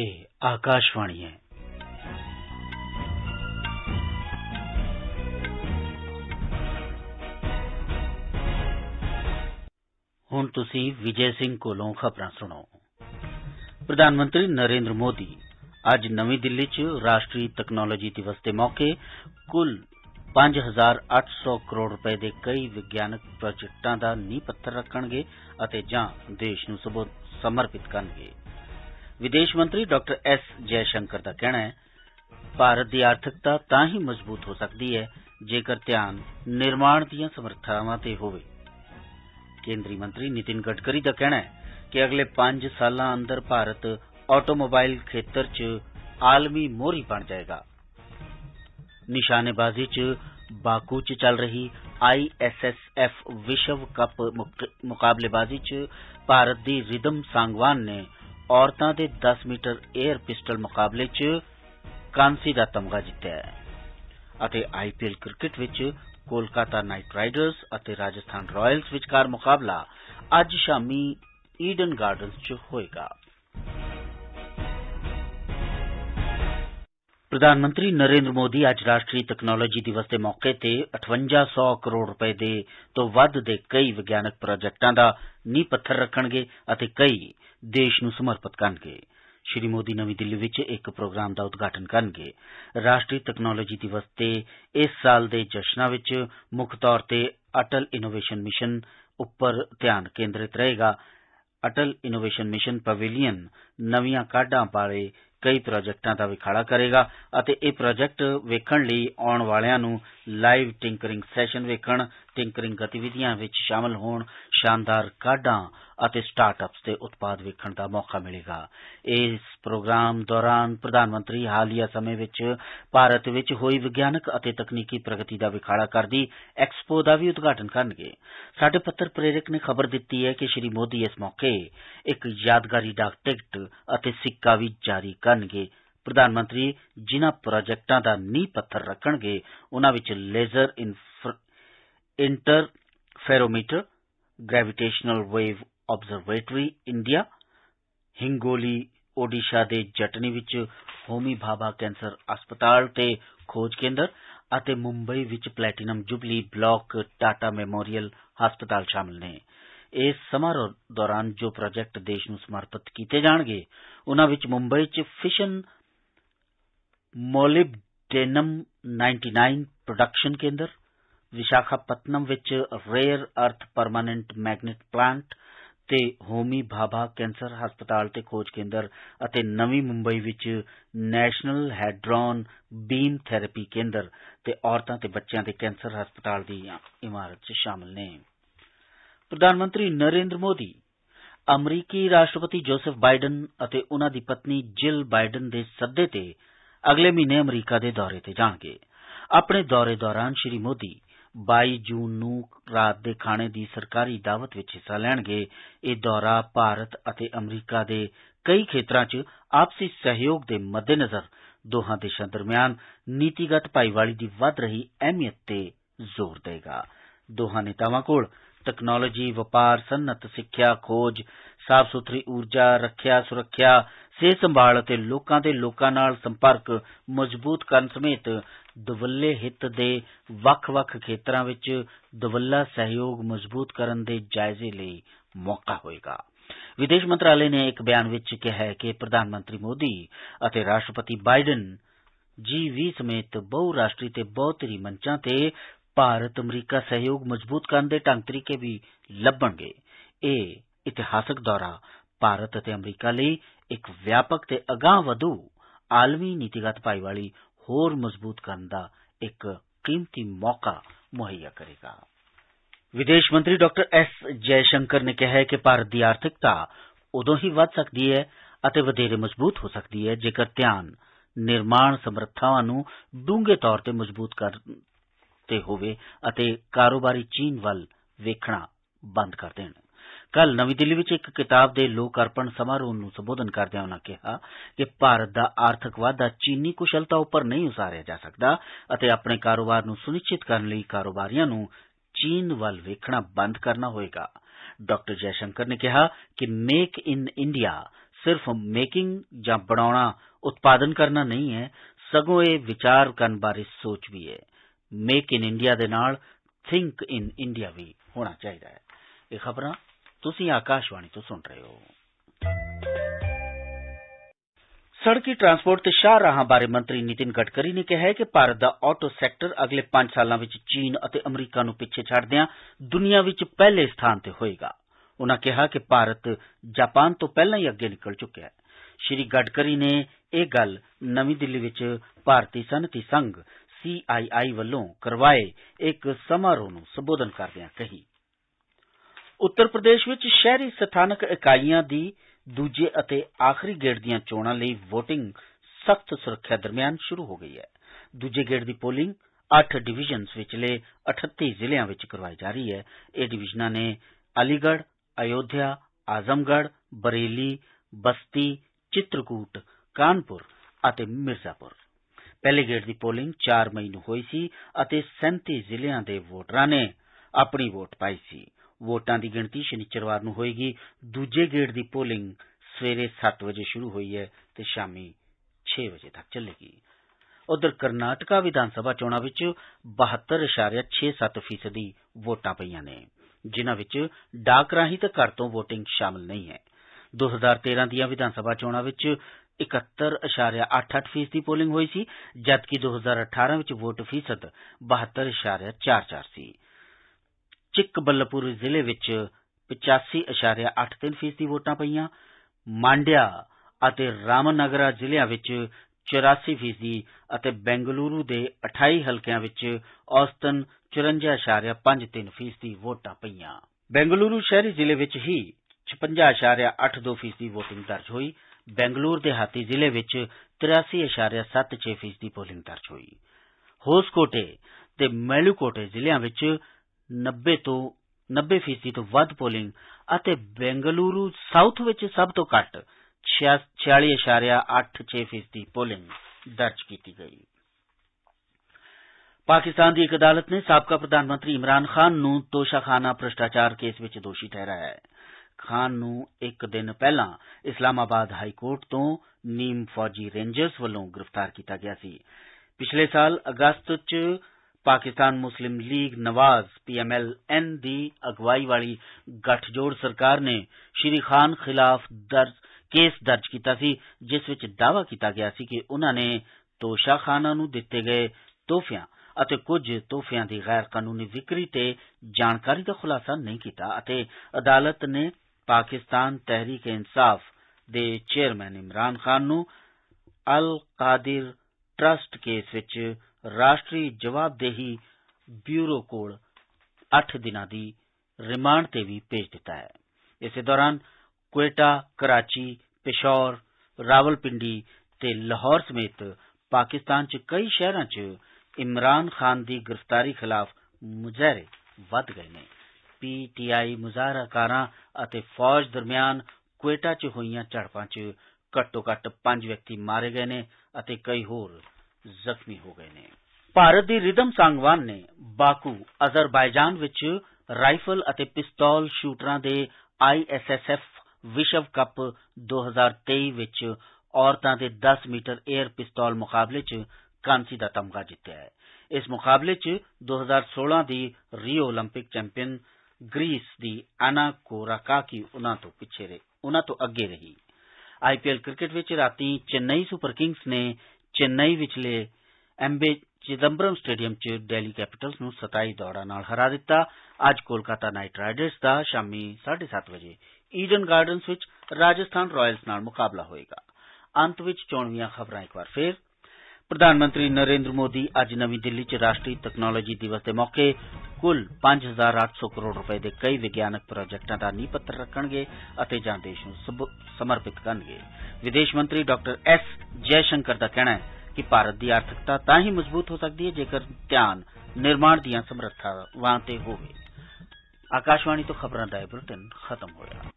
ਇਹ ਆਕਾਸ਼ਵਾਣੀ ਹੈ ਹੁਣ ਤੁਸੀਂ ਵਿਜੇ ਸਿੰਘ ਕੋਲੋਂ ਖਬਰਾਂ ਸੁਣੋ ਪ੍ਰਧਾਨ ਮੰਤਰੀ ਨਰਿੰਦਰ ਮੋਦੀ ਅੱਜ ਨਵੀਂ ਦਿੱਲੀ 'ਚ ਰਾਸ਼ਟਰੀ ਟੈਕਨੋਲੋਜੀ ਦਿਵਸ ਦੇ ਮੌਕੇ ਕੁੱਲ 5800 ਕਰੋੜ ਰੁਪਏ ਦੇ ਕਈ ਵਿਗਿਆਨਕ ਪ੍ਰੋਜੈਕਟਾਂ ਦਾ ਨੀਂਹ ਪੱਥਰ ਰੱਖਣਗੇ ਅਤੇ ਜਾਂ ਦੇਸ਼ ਨੂੰ ਸਮਰਪਿਤ ਕਰਨਗੇ विदेश मंत्री डॉ एस जयशंकर का कहना है भारत की आर्थिकता ता ही मजबूत हो सकती है जेकर ध्यान निर्माण दमर्थावा हो केंद्रीय मंत्री नितिन गडकरी का कहना है कि अगले पांच साल अंदर भारत ऑटोमोबाइल खेत्र च आलमी मोहरी बन जाएगा निशानेबाजी च बाकू च चल रही आईएसएसएफ विश्व कप मुकाबलेबाजी च भारत की रिदम सांगवान ने ਔਰਤਾਂ ਦੇ 10 ਮੀਟਰ 에ਅਰ ਪਿਸਟਲ ਮੁਕਾਬਲੇ 'ਚ ਕਾਂਸੀ ਦਾ ਤਮਗਾ ਜਿੱਤਿਆ ਹੈ ਅਤੇ ਆਈਪੀਐਲ ਕ੍ਰਿਕਟ ਵਿੱਚ ਕੋਲਕਾਤਾ ਨਾਈਟ ਰਾਈਡਰਸ ਅਤੇ ਰਾਜਸਥਾਨ ਰਾਇਲਸ ਵਿਚਕਾਰ ਮੁਕਾਬਲਾ ਅੱਜ ਸ਼ਾਮੀ ਈਡਨ ਗਾਰਡਨਸ 'ਚ ਹੋਏਗਾ ਪ੍ਰਧਾਨ ਮੰਤਰੀ ਨਰੇਂਦਰ ਮੋਦੀ ਅੱਜ ਰਾਸ਼ਟਰੀ ਟੈਕਨੋਲੋਜੀ ਦਿਵਸ ਦੇ ਮੌਕੇ ਤੇ 5800 ਕਰੋੜ ਰੁਪਏ ਦੇ ਤੋਂ ਵੱਧ ਦੇ ਕਈ ਵਿਗਿਆਨਕ ਪ੍ਰੋਜੈਕਟਾਂ ਦਾ ਨੀਂਹ ਪੱਥਰ ਰੱਖਣਗੇ ਅਤੇ ਕਈ ਦੇਸ਼ ਨੂੰ ਸਮਰਪਿਤ ਕਰਨਗੇ। ਸ਼੍ਰੀ ਮੋਦੀ ਨਵੀਂ ਦਿੱਲੀ ਵਿੱਚ ਇੱਕ ਪ੍ਰੋਗਰਾਮ ਦਾ ਉਦਘਾਟਨ ਕਰਨਗੇ ਰਾਸ਼ਟਰੀ ਟੈਕਨੋਲੋਜੀ ਦਿਵਸ ਤੇ ਇਸ ਸਾਲ ਦੇ ਜਸ਼ਨਾਂ ਵਿੱਚ ਮੁੱਖ ਤੌਰ ਤੇ ਅਟਲ ਇਨੋਵੇਸ਼ਨ ਮਿਸ਼ਨ ਉੱਪਰ ਧਿਆਨ ਕੇਂਦਰਿਤ ਰਹੇਗਾ ਅਟਲ ਇਨੋਵੇਸ਼ਨ ਮਿਸ਼ਨ ਪਵੇਲੀਅਨ ਨਵੀਆਂ ਕਾਢਾਂ ਬਾਰੇ ਕਈ ਪ੍ਰੋਜੈਕਟਾਂ ਦਾ ਵਿਖਾੜਾ ਕਰੇਗਾ ਅਤੇ ਇਹ ਪ੍ਰੋਜੈਕਟ ਵੇਖਣ ਲਈ ਆਉਣ ਵਾਲਿਆਂ ਨੂੰ ਲਾਈਵ ਟਿੰਕਰਿੰਗ ਸੈਸ਼ਨ ਵੇਖਣ ਟਿੰਕਰਿੰਗ ਗਤੀਵਿਧੀਆਂ ਵਿੱਚ ਸ਼ਾਮਲ ਹੋਣ ਸ਼ਾਨਦਾਰ ਕਾਢਾਂ ਅਤੇ ਸਟਾਰਟਅਪਸ ਦੇ ਉਤਪਾਦ ਵੇਖਣ ਦਾ ਮੌਕਾ ਮਿਲੇਗਾ ਇਸ ਪ੍ਰੋਗਰਾਮ ਦੌਰਾਨ ਪ੍ਰਧਾਨ ਮੰਤਰੀ ਹਾਲੀਆ ਸਮੇਂ ਵਿੱਚ ਭਾਰਤ ਵਿੱਚ ਹੋਈ ਵਿਗਿਆਨਕ ਅਤੇ ਤਕਨੀਕੀ ਪ੍ਰਗਤੀ ਦਾ ਵਿਖਾੜਾ ਕਰਦੀ ਐਕਸਪੋ ਦਾ ਵੀ ਉਦਘਾਟਨ ਕਰਨਗੇ ਸਾਡੇ ਪੱਤਰ ਪ੍ਰੇਰਕ ਨੇ ਖਬਰ ਦਿੱਤੀ ਹੈ ਕਿ ਸ਼੍ਰੀ ਮੋਦੀ ਇਸ ਮੌਕੇ ਇੱਕ ਯਾਦਗਾਰੀ ਡਾਕ ਟਿਕਟ ਅਤੇ ਸਿੱਕਾ ਵੀ ਜਾਰੀ ਕਰਨਗੇ ਪ੍ਰਧਾਨ ਮੰਤਰੀ ਜਿਨ੍ਹਾਂ ਪ੍ਰੋਜੈਕਟਾਂ ਦਾ ਨੀਂਹ ਪੱਥਰ ਰੱਖਣਗੇ ਉਨ੍ਹਾਂ ਵਿੱਚ laser interferometer gravitational wave observatory India Hingoli Odisha ਦੇ ਜਟਨੀ ਵਿੱਚ ਹੋਮੀ ਭਾਭਾ ਕੈਂਸਰ ਹਸਪਤਾਲ ਤੇ ਖੋਜ ਕੇਂਦਰ ਅਤੇ ਮੁੰਬਈ ਵਿੱਚ platinum jubilee block Tata memorial ਹਸਪਤਾਲ ਸ਼ਾਮਲ ਨੇ ਇਸ ਸਮਾਰੋਹ ਦੌਰਾਨ ਜੋ ਪ੍ਰੋਜੈਕਟ ਦੇਸ਼ ਨੂੰ ਸਮਰਪਿਤ ਕੀਤੇ ਜਾਣਗੇ ਉਹਨਾਂ ਵਿੱਚ ਮੁੰਬਈ 'ਚ ਫਿਸ਼ਨ ਮੋਲਿਬਡੇਨਮ 99 ਪ੍ਰੋਡਕਸ਼ਨ ਕੇਂਦਰ ਵਿਸ਼ਾਖਾਪਟਨਮ ਵਿੱਚ rare earth permanent magnet plant ਤੇ ਹੋਮੀ ਭਾਭਾ ਕੈਂਸਰ ਹਸਪਤਾਲ ਤੇ ਖੋਜ ਕੇਂਦਰ ਅਤੇ ਨਵੀਂ ਮੁੰਬਈ ਵਿੱਚ ਨੈਸ਼ਨਲ ਹੈਡਰੋਨ ਬੀਮ ਥੈਰੇਪੀ ਕੇਂਦਰ ਤੇ ਔਰਤਾਂ ਤੇ ਬੱਚਿਆਂ ਦੇ ਕੈਂਸਰ ਹਸਪਤਾਲ ਦੀ ਇਮਾਰਤ 'ਚ ਸ਼ਾਮਲ ਨੇ ਪ੍ਰਧਾਨ ਮੰਤਰੀ ਨਰਿੰਦਰ ਮੋਦੀ ਅਮਰੀਕੀ ਰਾਸ਼ਟਰਪਤੀ ਜੋਸਫ ਬਾਈਡਨ ਅਤੇ ਉਹਨਾਂ ਦੀ ਪਤਨੀ ਜਿਲ ਬਾਈਡਨ ਦੇ ਸੱਦੇ ਤੇ ਅਗਲੇ ਮਹੀਨੇ ਅਮਰੀਕਾ ਦੇ ਦੌਰੇ ਤੇ ਜਾਣਗੇ ਆਪਣੇ ਦੌਰੇ ਦੌਰਾਨ ਸ਼੍ਰੀ ਮੋਦੀ 22 ਜੂਨ ਨੂੰ ਰਾਤ ਦੇ ਖਾਣੇ ਦੀ ਸਰਕਾਰੀ ਦਾਵਤ ਵਿੱਚ ਹਿੱਸਾ ਲੈਣਗੇ ਇਹ ਦੌਰਾ ਭਾਰਤ ਅਤੇ ਅਮਰੀਕਾ ਦੇ ਕਈ ਖੇਤਰਾਂ 'ਚ ਆਪਸੀ ਸਹਿਯੋਗ ਦੇ ਮੱਦੇਨਜ਼ਰ ਦੋਹਾਂ ਦੇਸ਼ਾਂ ਦਰਮਿਆਨ ਨੀਤੀਗਤ ਭਾਈਵਾਲੀ ਦੀ ਵੱਧ ਰਹੀ ਅਹਿਮੀਅਤ ਤੇ ਜ਼ੋਰ ਦੇਗਾ ਦੋਹਾਂ ਨੇਤਾਵਾਂ ਕੋਲ ਤਕਨਾਲੋਜੀ ਵਪਾਰ ਸਨਅਤ ਸਿੱਖਿਆ ਖੋਜ ਸਾਫ ਸੁਥਰੀ ਊਰਜਾ ਰੱਖਿਆ ਸੁਰੱਖਿਆ ਸਿਹਤ ਸੰਭਾਲ ਅਤੇ ਲੋਕਾਂ ਦੇ ਲੋਕਾਂ ਨਾਲ ਸੰਪਰਕ ਮਜ਼ਬੂਤ ਕਰਨ ਸਮੇਤ ਦਵੱਲੇ ਹਿੱਤ ਦੇ ਵੱਖ-ਵੱਖ ਖੇਤਰਾਂ ਵਿੱਚ ਦਵੱਲਾ ਸਹਿਯੋਗ ਮਜ਼ਬੂਤ ਕਰਨ ਦੇ ਜਾਇਜ਼ੇ ਲਈ ਮੌਕਾ ਹੋਏਗਾ। विदेश मंत्रालय ने एक बयान विच कहा है कि प्रधानमंत्री मोदी ਅਤੇ ਰਾਸ਼ਟਰਪਤੀ ਬਾਈਡਨ G20 ਸਮੇਤ ਬਹੁ ਰਾਸ਼ਟਰੀ ਤੇ ਬਹੁਤਰੀ ਮੰਚਾਂ ਤੇ ਭਾਰਤ ਅਮਰੀਕਾ ਸਹਿਯੋਗ ਮਜ਼ਬੂਤ ਕਰਨ ਦੇ ਢੰਗ ਤਰੀਕੇ ਵੀ ਲੱਭਣਗੇ ਇਹ ਇਤਿਹਾਸਕ ਦੌਰਾ ਭਾਰਤ ਅਤੇ ਅਮਰੀਕਾ ਲਈ ਇੱਕ ਵਿਆਪਕ ਤੇ ਅਗਾਹ ਵਧੂ ਆਲਮੀ ਨੀਤੀਗਤ ਭਾਈਵਾਲੀ ਹੋਰ ਮਜ਼ਬੂਤ ਕਰਨ ਦਾ ਇੱਕ कीमती मौका मुहैया करेगा विदेश मंत्री डॉक्टर एस जयशंकर ने कहा है कि भारत की आर्थिकता ਉਦੋਂ ਹੀ ਵੱਧ ਸਕਦੀ ਹੈ ਅਤੇ ਵਧੇਰੇ ਮਜ਼ਬੂਤ ਹੋ ਸਕਦੀ ਹੈ ਜੇਕਰ ਧਿਆਨ ਨਿਰਮਾਣ ਸਮਰੱਥਾਵਾਂ ਨੂੰ ਡੂੰਘੇ ਤੌਰ ਤੇ ਮਜ਼ਬੂਤ ਕਰਨ ਤੇ ਹੋਵੇ ਅਤੇ ਕਾਰੋਬਾਰੀ ਚੀਨ ਵੱਲ ਵੇਖਣਾ ਬੰਦ ਕਰ ਦੇਣ ਕੱਲ ਨਵੀਂ ਦਿੱਲੀ ਵਿੱਚ ਇੱਕ ਕਿਤਾਬ ਦੇ ਲੋਕ ਅਰਪਣ ਸਮਾਰੋਹ ਨੂੰ ਸੰਬੋਧਨ ਕਰਦਿਆਂ ਉਨ੍ਹਾਂ ਕਿਹਾ ਕਿ ਭਾਰਤ ਦਾ ਆਰਥਿਕ ਵਾਧਾ ਚੀਨੀ ਕੁਸ਼ਲਤਾ ਉੱਪਰ ਨਹੀਂ ਉਸਾਰਿਆ ਜਾ ਸਕਦਾ ਅਤੇ ਆਪਣੇ ਕਾਰੋਬਾਰ ਨੂੰ ਸੁਨਿਸ਼ਚਿਤ ਕਰਨ ਲਈ ਕਾਰੋਬਾਰੀਆਂ ਨੂੰ ਚੀਨ ਵੱਲ ਵੇਖਣਾ ਬੰਦ ਕਰਨਾ ਹੋਵੇਗਾ डॉ जयशंकर ने कहा कि मेक इन इंडिया सिर्फ मेकिंग ਜਾਂ ਬਣਾਉਣਾ ਉਤਪਾਦਨ ਕਰਨਾ ਨਹੀਂ ਹੈ ਸਗੋਂ ਇਹ ਵਿਚਾਰ ਕਰਨ ਬਾਰੇ ਸੋਚ ਵੀ ਹੈ ਮੇਕ ਇਨ ਇੰਡੀਆ ਦੇ ਨਾਲ ਥਿੰਕ ਇਨ ਇੰਡੀਆ ਵੀ ਹੋਣਾ ਚਾਹੀਦਾ ਹੈ ਇਹ ਖਬਰਾਂ ਤੁਸੀਂ ਆਕਾਸ਼ਵਾਣੀ ਤੋਂ ਸੁਣ ਰਹੇ ਹੋ सड़की ट्रांसपोर्ट ते शाहराह बारे मंत्री नितिन गडकरी नै किहा ऐ जे भारत दा आटो सैक्टर अगले पंज सालां विच चीन ते अमरीका नु पिच्छे छडदेया दुनिया विच पैहले स्थान ते होएगा उना किहा जे भारत जापान तो पैहला ही अग्गे निकल चुकेया ऐ श्री गडकरी नै एह गल्ल नमीं दिल्ली विच भारती सनअती संघ ਸੀਆਈਆਈ ਵੱਲੋਂ ਕਰਵਾਏ ਇੱਕ ਸਮਾਰੋਹ ਨੂੰ ਸੰਬੋਧਨ ਕਰਦਿਆਂ ਕਹੀ ਉੱਤਰ ਪ੍ਰਦੇਸ਼ ਵਿੱਚ ਸ਼ਹਿਰੀ ਸਥਾਨਕ ਇਕਾਈਆਂ ਦੀ ਦੂਜੇ ਅਤੇ ਆਖਰੀ ਗੇੜ ਦੀਆਂ ਚੋਣਾਂ ਲਈ VOTING ਸਖਤ ਸੁਰੱਖਿਆ ਦਰਮਿਆਨ ਸ਼ੁਰੂ ਹੋ ਗਈ ਹੈ ਦੂਜੇ ਗੇੜ ਦੀ ਪੋਲਿੰਗ 8 ਡਿਵੀਜ਼ਨਸ ਵਿਚਲੇ 38 ਜ਼ਿਲ੍ਹਿਆਂ ਵਿੱਚ ਕਰਵਾਈ ਜਾ ਰਹੀ ਹੈ ਇਹ ਡਿਵੀਜ਼ਨਾਂ ਨੇ ਅਲੀਗੜ੍ਹ ਅਯੋਧਿਆ ਆਜ਼ਮਗੜ੍ਹ ਬਰੇਲੀ ਬਸਤੀ ਚਿੱਤਰਕੂਟ ਕਾਨਪੁਰ ਅਤੇ ਮਿਰਜ਼ਾਪੁਰ ਪਹਿਲੇ ਗੇੜ ਦੀ ਪੋਲਿੰਗ 4 ਮਈ ਨੂੰ ਹੋਈ ਸੀ ਅਤੇ 37 ਜ਼ਿਲ੍ਹਿਆਂ ਦੇ ਵੋਟਰਾਂ ਨੇ ਆਪਣੀ ਵੋਟ ਪਾਈ ਸੀ ਵੋਟਾਂ ਦੀ ਗਿਣਤੀ ਸ਼ਨੀਚਰਵਾਰ ਨੂੰ ਹੋਏਗੀ ਦੂਜੇ ਗੇੜ ਦੀ ਪੋਲਿੰਗ ਸਵੇਰੇ 7 ਵਜੇ ਸ਼ੁਰੂ ਹੋਈ ਹੈ ਤੇ ਸ਼ਾਮੀ 6 ਵਜੇ ਤੱਕ ਚੱਲੇਗੀ ਉਧਰ ਕਰਨਾਟਕਾ ਵਿਧਾਨ ਸਭਾ ਚੋਣਾਂ ਵਿੱਚ 72.67 ਫੀਸਦੀ ਵੋਟਾਂ ਪਈਆਂ ਨੇ ਜਿਨ੍ਹਾਂ ਵਿੱਚ ਡਾਕ ਰਾਹੀਂ ਤੇ ਘਰ ਤੋਂ VOTING ਸ਼ਾਮਲ ਨਹੀਂ ਹੈ 2013 ਦੀਆਂ ਵਿਧਾਨ ਸਭਾ ਚੋਣਾਂ ਵਿੱਚ ਇਕਹੱਤਰ ਇਸ਼ਾਰਿਆ ਅੱਠ ਅੱਠ ਫੀਸਦੀ ਪੋਲਿੰਗ ਹੋਈ ਸੀ ਜਦਕਿ 2018 ਵਿੱਚ ਵੋਟ ਫੀਸਦ 72.44 ਸੀ ਚਿੱਕਬੱਲਪੁਰ ਜ਼ਿਲ੍ਹੇ ਵਿੱਚ 85.83 ਫੀਸਦੀ ਵੋਟਾਂ ਪਈਆਂ ਮਾਂਡਿਆ ਅਤੇ ਰਾਮਨਗਰਾ ਜ਼ਿਲ੍ਹਿਆਂ ਵਿੱਚ 84 ਫੀਸਦੀ ਅਤੇ ਬੈਂਗਲੁਰੂ ਦੇ 28 ਹਲਕਿਆਂ ਵਿੱਚ ਔਸਤਨ 54.53 ਫੀਸਦੀ ਵੋਟਾਂ ਪਈਆਂ ਬੈਂਗਲੁਰੂ ਸ਼ਹਿਰੀ ਜ਼ਿਲ੍ਹੇ ਵਿੱਚ ਹੀ छपंजा इशारिया अठ दो फीसदी वोटिंग दर्ज होई बेंगलुरू देहाती जिले विच तिरासी इशारिया सत्त छे फीसदी पोलिंग दर्ज हुई होसकोटे ते जिले जिलेयां विच तो नब्बे फीसदी तो बद्द पोलिंग ਅਤੇ ਬੈਂਗਲੁਰੂ ਸਾਊਥ ਵਿੱਚ ਸਭ ਤੋਂ ਘੱਟ 46.86 ਫੀਸਦੀ ਪੋਲਿੰਗ ਦਰਜ ਕੀਤੀ ਗਈ ਪਾਕਿਸਤਾਨ ਦੀ ਇੱਕ ਅਦਾਲਤ ਨੇ ਸਾਬਕਾ ਪ੍ਰਧਾਨ ਮੰਤਰੀ ਇਮਰਾਨ ਖਾਨ ਨੂੰ ਤੋਸ਼ਾਖਾਨਾ ਭ੍ਰਿਸ਼ਟਾਚਾਰ ਕੇਸ ਵਿੱਚ ਖਾਨ ਨੂੰ ਇੱਕ ਦਿਨ ਪਹਿਲਾਂ ਇਸਲਾਮਾਬਾਦ ਹਾਈ ਕੋਰਟ ਤੋਂ ਨੀਮ ਫੌਜੀ ਰੇਂਜਰਸ ਵੱਲੋਂ ਗ੍ਰਿਫਤਾਰ ਕੀਤਾ ਗਿਆ ਸੀ ਪਿਛਲੇ ਸਾਲ ਅਗਸਤ 'ਚ ਪਾਕਿਸਤਾਨ ਮੁਸਲਿਮ ਲੀਗ ਨਵਾਜ਼ ਪੀਐਮਐਲਐਨ ਦੀ ਅਗਵਾਈ ਵਾਲੀ ਗੱਠਜੋੜ ਸਰਕਾਰ ਨੇ ਸ਼੍ਰੀ ਖਾਨ ਖਿਲਾਫ ਦਰਜ ਕੇਸ ਦਰਜ ਕੀਤਾ ਸੀ ਜਿਸ ਵਿੱਚ ਦਾਅਵਾ ਕੀਤਾ ਗਿਆ ਸੀ ਕਿ ਉਹਨਾਂ ਨੇ ਤੋਸ਼ਾਖਾਨਾ ਨੂੰ ਦਿੱਤੇ ਗਏ ਤੋਹਫਿਆਂ ਅਤੇ ਕੁਝ ਤੋਹਫਿਆਂ ਦੀ ਗੈਰ ਕਾਨੂੰਨੀ ਵਿਕਰੀ ਤੇ ਜਾਣਕਾਰੀ ਦਾ ਖੁਲਾਸਾ ਨਹੀਂ ਕੀਤਾ ਅਤੇ ਅਦਾਲਤ ਨੇ पाकिस्तान तहरीक इंसाफ ਦੇ चेयरमैन इमरान खान ਨੂੰ ਅਲ ਕਾਦਰ ਟਰਸਟ ਕੇਸ ਵਿੱਚ ਰਾਸ਼ਟਰੀ ਜਵਾਬਦੇਹੀ ਬਿਊਰੋ ਕੋਲ 8 ਦਿਨਾਂ ਦੀ ਰਿਮਾਂਡ ਤੇ ਵੀ ਭੇਜ ਦਿੱਤਾ ਹੈ ਇਸੇ ਦੌਰਾਨ क्वेटा कराची पिशौर रावलपिंडी लाहौर समेत पाकिस्तान च कई शहर च इमरान खान की गिरफ्तारी खिलाफ मुजाहरे बद्ध गे न पीटीआई मुजाहरा कारां ਅਤੇ ਫੌਜ ਦਰਮਿਆਨ ਕੁਏਟਾ 'ਚ ਹੋਈਆਂ ਝੜਪਾਂ 'ਚ ਘੱਟੋ-ਘੱਟ 5 ਵਿਅਕਤੀ ਮਾਰੇ ਗਏ ਨੇ ਅਤੇ ਕਈ ਹੋਰ ਜ਼ਖਮੀ ਹੋ ਗਏ ਨੇ। ਭਾਰਤ ਦੀ ਰਿਦਮ ਸੰਗਵਾਨ ਨੇ ਬਾਕੂ ਅਜ਼ਰਬਾਈਜਾਨ ਵਿੱਚ ਰਾਈਫਲ ਅਤੇ ਪਿਸਤੌਲ ਸ਼ੂਟਰਾਂ ਦੇ ਆਈਐਸਐਸਐਫ ਵਿਸ਼ਵ ਕੱਪ 2023 ਵਿੱਚ ਔਰਤਾਂ ਦੇ 10 ਮੀਟਰ 에ਅਰ ਪਿਸਤੌਲ ਮੁਕਾਬਲੇ 'ਚ ਕਾਂਸੀ ਦਾ ਤਮਗਾ ਜਿੱਤਿਆ ਹੈ। ਇਸ ਮੁਕਾਬਲੇ 'ਚ 2016 ਦੀ ਰੀਓ 올림픽 ਚੈਂਪੀਅਨ ग्रीस दी अना को की उना तो पिछे रे उना तो अगे रही आईपीएल क्रिकेट विच राती चेन्नई सुपर किंग्स ने चेन्नई विचले एमबे चिदम्बरम स्टेडियम च दिल्ली कैपिटल्स नु 27 दौड़ा नाल हरा दित्ता आज कोलकाता नाइट राइडर्स दा शामी 7:30 बजे ईडन गार्डन्स विच राजस्थान रॉयल्स नाल मुकाबला होएगा अंत विच चोणवियां खबरें एक बार फिर प्रधानमंत्री नरेन्द्र मोदी अज्ज नवी दिल्ली च राष्ट्रीय तकनालोजी दिवस के मौके कुल पंज हजार अठ सौ करोड़ रूपये के कई विज्ञानक प्रोजेक्टें का नींह पत्थर रखे ते देश समर्पित करनगे विदेश मंत्री डॉ एस जयशंकर का कहना है कि भारत की आर्थिकता तां ही मजबूत हो सकती है जेकर ध्यान निर्माण दियां समर्थावां ते होवै